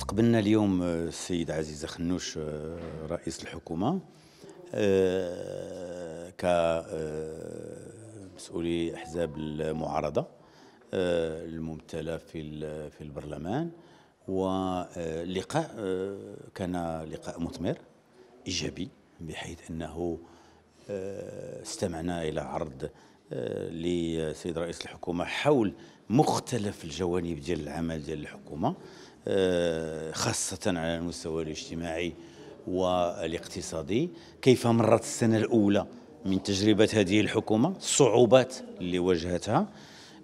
استقبلنا اليوم آه، السيد عزيز خنوش آه، رئيس الحكومة آه، كمسؤولي أحزاب المعارضة الممثلة في في البرلمان ولقاء كان لقاء مثمر إيجابي بحيث أنه استمعنا إلى عرض لسيد رئيس الحكومة حول مختلف الجوانب ديال العمل ديال الحكومة خاصة على المستوى الاجتماعي والاقتصادي كيف مرت السنة الأولى من تجربة هذه الحكومة الصعوبات اللي واجهتها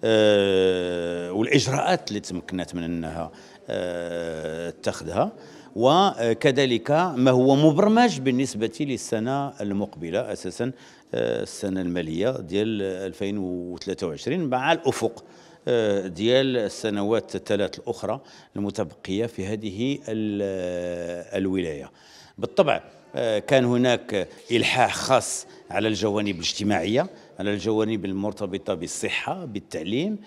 آه، والإجراءات اللي تمكنت من أنها آه، اتخذها وكذلك ما هو مبرمج بالنسبة للسنة المقبلة أساسا آه، السنة المالية ديال 2023 مع الأفق آه، ديال السنوات الثلاث الأخرى المتبقية في هذه آه، الولاية بالطبع آه، كان هناك إلحاح خاص على الجوانب الاجتماعية على الجوانب المرتبطة بالصحة بالتعليم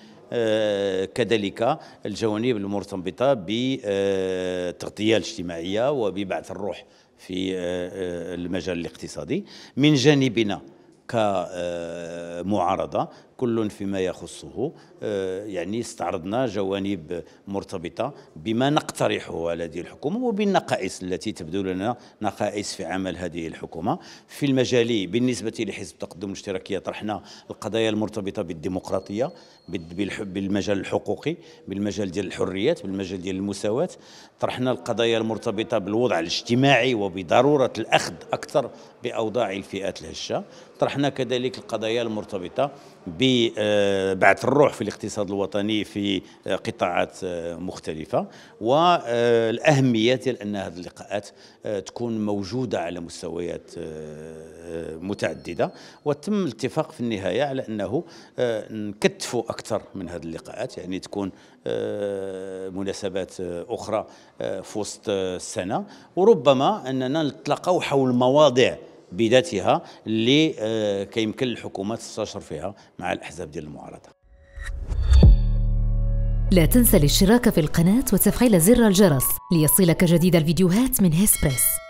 كذلك الجوانب المرتبطة بالتغطية الاجتماعية وببعث الروح في المجال الاقتصادي من جانبنا كمعارضة كل فيما يخصه آه، يعني استعرضنا جوانب مرتبطة بما نقترحه على هذه الحكومة وبالنقائص التي تبدو لنا نقائص في عمل هذه الحكومة في المجال بالنسبة لحزب تقدم الاشتراكية طرحنا القضايا المرتبطة بالديمقراطية بالمجال الحقوقي بالمجال ديال الحريات بالمجال ديال المساواة طرحنا القضايا المرتبطة بالوضع الاجتماعي وبضرورة الأخذ أكثر بأوضاع الفئات الهشة طرحنا كذلك القضايا المرتبطة ب آه، بعث الروح في الاقتصاد الوطني في آه، قطاعات آه، مختلفة والأهمية ديال أن هذه اللقاءات تكون موجودة على مستويات متعددة وتم الاتفاق في النهاية على أنه نكتفوا أكثر من هذه اللقاءات يعني تكون مناسبات أخرى في وسط السنة وربما أننا نتلقوا حول مواضيع بذاتها اللي آه، كيمكن للحكومات تستشر فيها مع الاحزاب ديال المعارضه لا تنسى الاشتراك في القناه وتفعيل زر الجرس ليصلك جديد الفيديوهات من هيسبريس